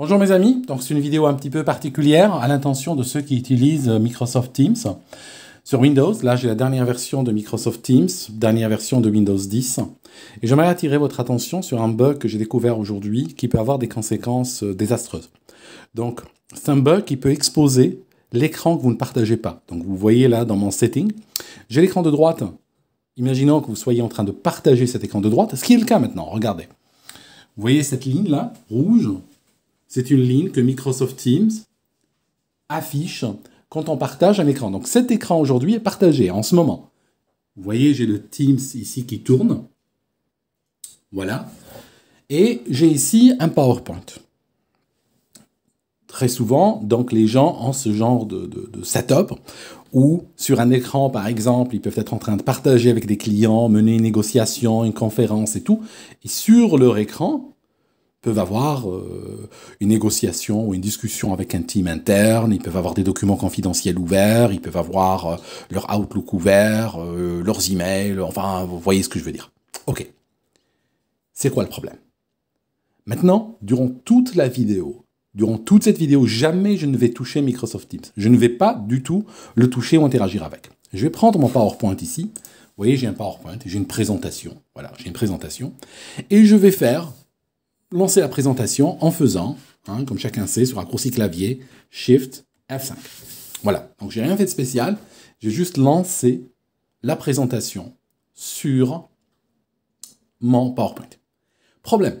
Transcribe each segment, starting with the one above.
Bonjour mes amis, donc c'est une vidéo un petit peu particulière à l'intention de ceux qui utilisent euh, Microsoft Teams. Sur Windows, là j'ai la dernière version de Microsoft Teams, dernière version de Windows 10. Et j'aimerais attirer votre attention sur un bug que j'ai découvert aujourd'hui qui peut avoir des conséquences euh, désastreuses. Donc c'est un bug qui peut exposer l'écran que vous ne partagez pas. Donc vous voyez là dans mon setting, j'ai l'écran de droite. Imaginons que vous soyez en train de partager cet écran de droite, ce qui est le cas maintenant, regardez. Vous voyez cette ligne là, rouge, c'est une ligne que Microsoft Teams affiche quand on partage un écran. Donc cet écran aujourd'hui est partagé en ce moment. Vous voyez, j'ai le Teams ici qui tourne. Voilà. Et j'ai ici un PowerPoint. Très souvent, donc les gens en ce genre de, de setup, où sur un écran, par exemple, ils peuvent être en train de partager avec des clients, mener une négociation, une conférence et tout. Et sur leur écran, peuvent avoir euh, une négociation ou une discussion avec un team interne, ils peuvent avoir des documents confidentiels ouverts, ils peuvent avoir euh, leur Outlook ouvert, euh, leurs emails, enfin, vous voyez ce que je veux dire. Ok. C'est quoi le problème Maintenant, durant toute la vidéo, durant toute cette vidéo, jamais je ne vais toucher Microsoft Teams. Je ne vais pas du tout le toucher ou interagir avec. Je vais prendre mon PowerPoint ici. Vous voyez, j'ai un PowerPoint, j'ai une présentation. Voilà, j'ai une présentation. Et je vais faire lancer la présentation en faisant, hein, comme chacun sait, sur raccourci clavier, Shift F5. Voilà, donc j'ai rien fait de spécial, j'ai juste lancé la présentation sur mon PowerPoint. Problème.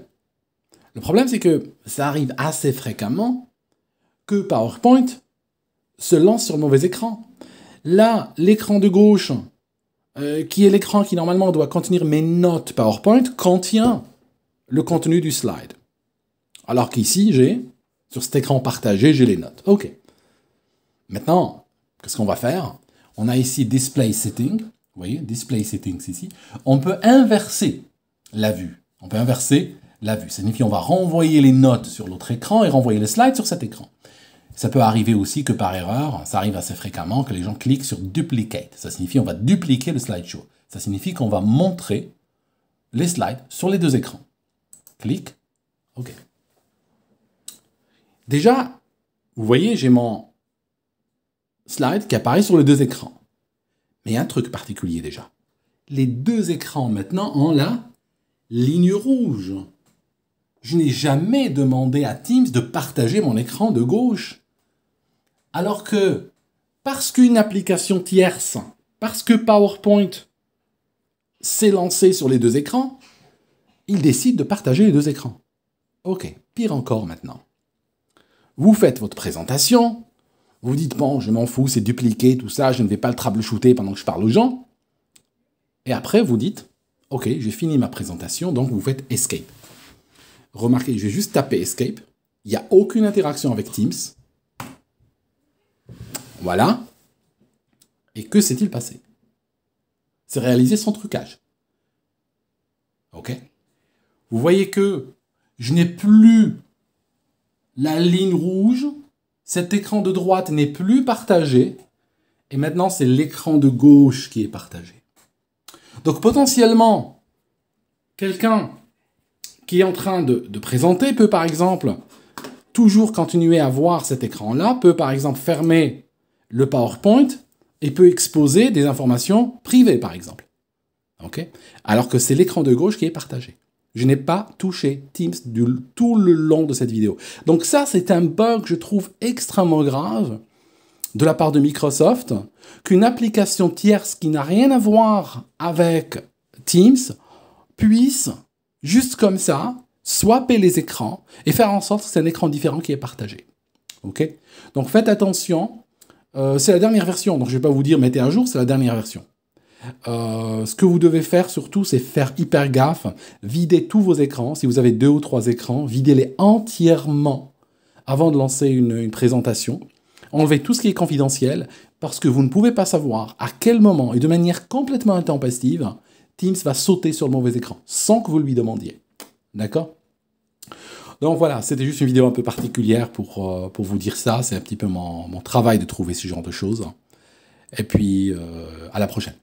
Le problème, c'est que ça arrive assez fréquemment que PowerPoint se lance sur le mauvais écran. Là, l'écran de gauche, euh, qui est l'écran qui normalement doit contenir mes notes PowerPoint, contient le contenu du slide. Alors qu'ici, j'ai, sur cet écran partagé, j'ai les notes. OK. Maintenant, qu'est-ce qu'on va faire On a ici Display Setting. Vous voyez, Display Settings ici. On peut inverser la vue. On peut inverser la vue. Ça signifie qu'on va renvoyer les notes sur l'autre écran et renvoyer les slides sur cet écran. Ça peut arriver aussi que par erreur, ça arrive assez fréquemment, que les gens cliquent sur Duplicate. Ça signifie qu'on va dupliquer le slideshow. Ça signifie qu'on va montrer les slides sur les deux écrans. Clique, OK. Déjà, vous voyez, j'ai mon slide qui apparaît sur les deux écrans. Mais un truc particulier déjà. Les deux écrans maintenant ont la ligne rouge. Je n'ai jamais demandé à Teams de partager mon écran de gauche. Alors que, parce qu'une application tierce, parce que PowerPoint s'est lancé sur les deux écrans, il décide de partager les deux écrans. Ok, pire encore maintenant. Vous faites votre présentation, vous dites bon, je m'en fous, c'est dupliqué, tout ça, je ne vais pas le troubleshooter pendant que je parle aux gens. Et après, vous dites ok, j'ai fini ma présentation, donc vous faites escape. Remarquez, je vais juste taper escape. Il n'y a aucune interaction avec Teams. Voilà. Et que s'est-il passé C'est réalisé sans trucage. OK vous voyez que je n'ai plus la ligne rouge, cet écran de droite n'est plus partagé, et maintenant c'est l'écran de gauche qui est partagé. Donc potentiellement, quelqu'un qui est en train de, présenter peut par exemple toujours continuer à voir cet écran-là, peut par exemple fermer le PowerPoint et peut exposer des informations privées par exemple. Alors que c'est l'écran de gauche qui est partagé. Je n'ai pas touché Teams tout le long de cette vidéo. Donc ça, c'est un bug, je trouve, extrêmement grave de la part de Microsoft, qu'une application tierce qui n'a rien à voir avec Teams puisse, juste comme ça, swapper les écrans et faire en sorte que c'est un écran différent qui est partagé. OK Donc faites attention. Euh, c'est la dernière version, donc je ne vais pas vous dire mettez à jour, c'est la dernière version. Euh, ce que vous devez faire surtout, c'est faire hyper gaffe, vider tous vos écrans. Si vous avez deux ou trois écrans, videz-les entièrement avant de lancer une, présentation. Enlevez tout ce qui est confidentiel parce que vous ne pouvez pas savoir à quel moment et de manière complètement intempestive, Teams va sauter sur le mauvais écran sans que vous lui demandiez. D'accord donc voilà, c'était juste une vidéo un peu particulière pour, euh, pour vous dire ça. C'est un petit peu mon, travail de trouver ce genre de choses. Et puis, euh, à la prochaine.